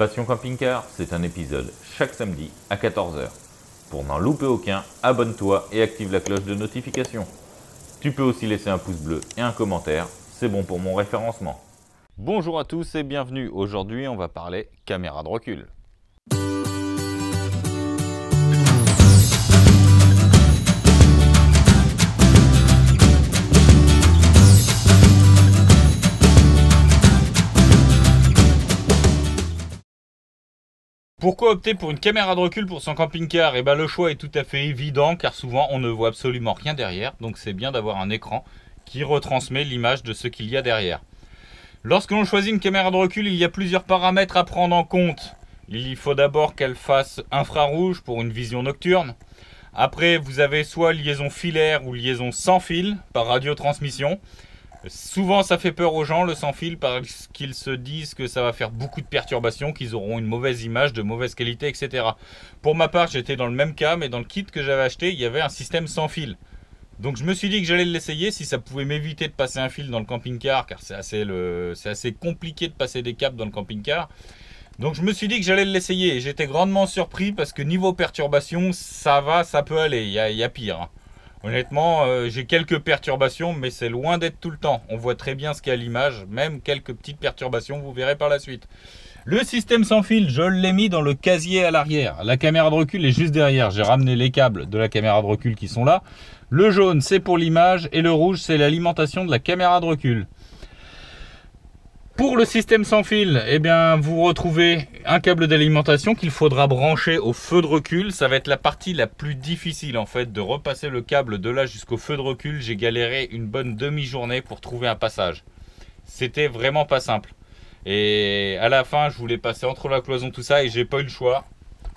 Passion Camping-Car, c'est un épisode chaque samedi à 14h. Pour n'en louper aucun, abonne-toi et active la cloche de notification. Tu peux aussi laisser un pouce bleu et un commentaire, c'est bon pour mon référencement. Bonjour à tous et bienvenue. Aujourd'hui, on va parler caméra de recul. Pourquoi opter pour une caméra de recul pour son camping-car Eh bien le choix est tout à fait évident car souvent on ne voit absolument rien derrière, donc c'est bien d'avoir un écran qui retransmet l'image de ce qu'il y a derrière. Lorsque l'on choisit une caméra de recul, il y a plusieurs paramètres à prendre en compte. Il faut d'abord qu'elle fasse infrarouge pour une vision nocturne. Après, vous avez soit liaison filaire ou liaison sans fil par radiotransmission. Souvent, ça fait peur aux gens, le sans-fil, parce qu'ils se disent que ça va faire beaucoup de perturbations, qu'ils auront une mauvaise image, de mauvaise qualité, etc. Pour ma part, j'étais dans le même cas, mais dans le kit que j'avais acheté, il y avait un système sans fil. Donc je me suis dit que j'allais l'essayer si ça pouvait m'éviter de passer un fil dans le camping-car, car c'est assez, le... assez, compliqué de passer des câbles dans le camping-car. Donc je me suis dit que j'allais l'essayer et j'étais grandement surpris parce que niveau perturbation, ça va, ça peut aller, il y a pire. Honnêtement, euh, j'ai quelques perturbations, mais c'est loin d'être tout le temps. On voit très bien ce qu'il y a à l'image, même quelques petites perturbations, vous verrez par la suite. Le système sans fil, je l'ai mis dans le casier à l'arrière. La caméra de recul est juste derrière. J'ai ramené les câbles de la caméra de recul qui sont là. Le jaune, c'est pour l'image, et le rouge, c'est l'alimentation de la caméra de recul. Pour le système sans fil, eh bien, vous retrouvez un câble d'alimentation qu'il faudra brancher au feu de recul. Ça va être la partie la plus difficile en fait de repasser le câble de là jusqu'au feu de recul. J'ai galéré une bonne demi-journée pour trouver un passage. C'était vraiment pas simple. Et à la fin, je voulais passer entre la cloison, tout ça, et j'ai pas eu le choix.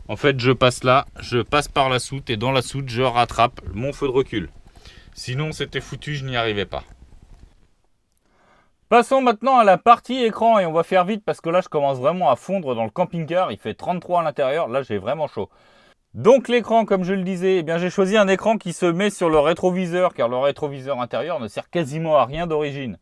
En fait, je passe là, je passe par la soute, et dans la soute, je rattrape mon feu de recul. Sinon, c'était foutu, je n'y arrivais pas. Passons maintenant à la partie écran et on va faire vite parce que là je commence vraiment à fondre dans le camping-car. Il fait 33 à l'intérieur, là j'ai vraiment chaud. Donc l'écran, comme je le disais, eh bien j'ai choisi un écran qui se met sur le rétroviseur car le rétroviseur intérieur ne sert quasiment à rien d'origine,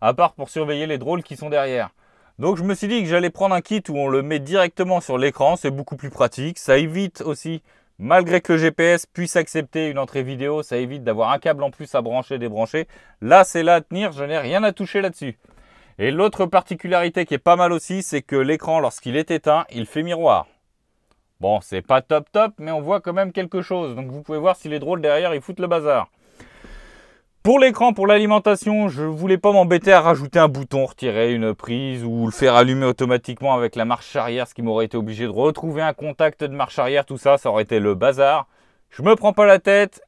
à part pour surveiller les drôles qui sont derrière. Donc je me suis dit que j'allais prendre un kit où on le met directement sur l'écran, c'est beaucoup plus pratique, ça évite aussi Malgré que le GPS puisse accepter une entrée vidéo, ça évite d'avoir un câble en plus à brancher, débrancher. Là, c'est là à tenir, je n'ai rien à toucher là-dessus. Et l'autre particularité qui est pas mal aussi, c'est que l'écran, lorsqu'il est éteint, il fait miroir. Bon, c'est pas top top, mais on voit quand même quelque chose. Donc vous pouvez voir s'il est drôle derrière, ils foutent le bazar. Pour l'écran, pour l'alimentation, je voulais pas m'embêter à rajouter un bouton, retirer une prise ou le faire allumer automatiquement avec la marche arrière, ce qui m'aurait été obligé de retrouver un contact de marche arrière, tout ça, ça aurait été le bazar. Je me prends pas la tête,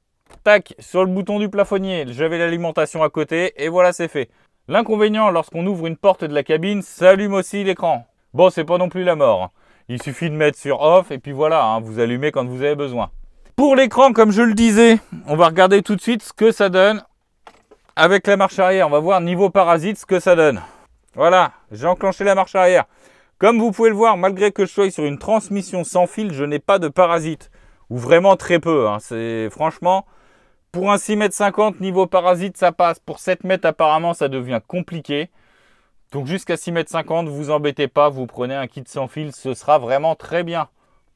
tac, sur le bouton du plafonnier, j'avais l'alimentation à côté et voilà, c'est fait. L'inconvénient, lorsqu'on ouvre une porte de la cabine, s'allume aussi l'écran. Bon, c'est pas non plus la mort. Hein. Il suffit de mettre sur off et puis voilà, hein, vous allumez quand vous avez besoin. Pour l'écran, comme je le disais, on va regarder tout de suite ce que ça donne avec la marche arrière. On va voir niveau parasite ce que ça donne. Voilà, j'ai enclenché la marche arrière. Comme vous pouvez le voir, malgré que je sois sur une transmission sans fil, je n'ai pas de parasite. Ou vraiment très peu. Hein. C'est franchement, pour un 6m50, niveau parasite, ça passe. Pour 7m, apparemment, ça devient compliqué. Donc jusqu'à 6m50, vous embêtez pas, vous prenez un kit sans fil, ce sera vraiment très bien.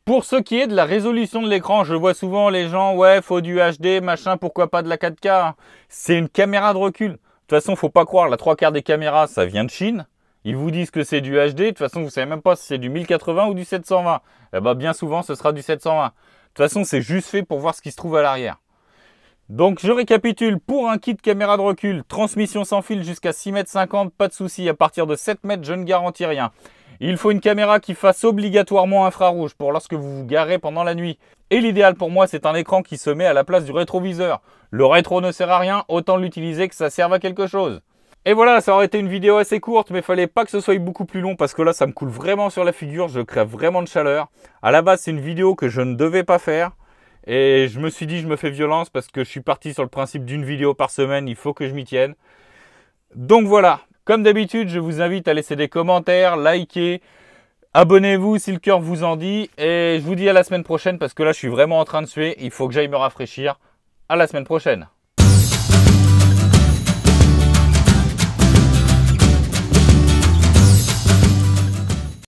Pour ce qui est de la résolution de l'écran, je vois souvent les gens, ouais, faut du HD, machin, pourquoi pas de la 4K C'est une caméra de recul. De toute façon, faut pas croire, la trois quarts des caméras, ça vient de Chine. Ils vous disent que c'est du HD, de toute façon, vous savez même pas si c'est du 1080 ou du 720. Eh ben, bien souvent, ce sera du 720. De toute façon, c'est juste fait pour voir ce qui se trouve à l'arrière. Donc, je récapitule, pour un kit caméra de recul, transmission sans fil jusqu'à mètres m, pas de souci, à partir de 7 mètres je ne garantis rien. Il faut une caméra qui fasse obligatoirement infrarouge pour lorsque vous vous garez pendant la nuit. Et l'idéal pour moi, c'est un écran qui se met à la place du rétroviseur. Le rétro ne sert à rien, autant l'utiliser que ça serve à quelque chose. Et voilà, ça aurait été une vidéo assez courte, mais il fallait pas que ce soit beaucoup plus long parce que là, ça me coule vraiment sur la figure, je crève vraiment de chaleur. À la base, c'est une vidéo que je ne devais pas faire. Et je me suis dit, je me fais violence parce que je suis parti sur le principe d'une vidéo par semaine, il faut que je m'y tienne. Donc voilà, comme d'habitude, je vous invite à laisser des commentaires, liker, abonnez-vous si le cœur vous en dit. Et je vous dis à la semaine prochaine parce que là, je suis vraiment en train de suer. Il faut que j'aille me rafraîchir. À la semaine prochaine.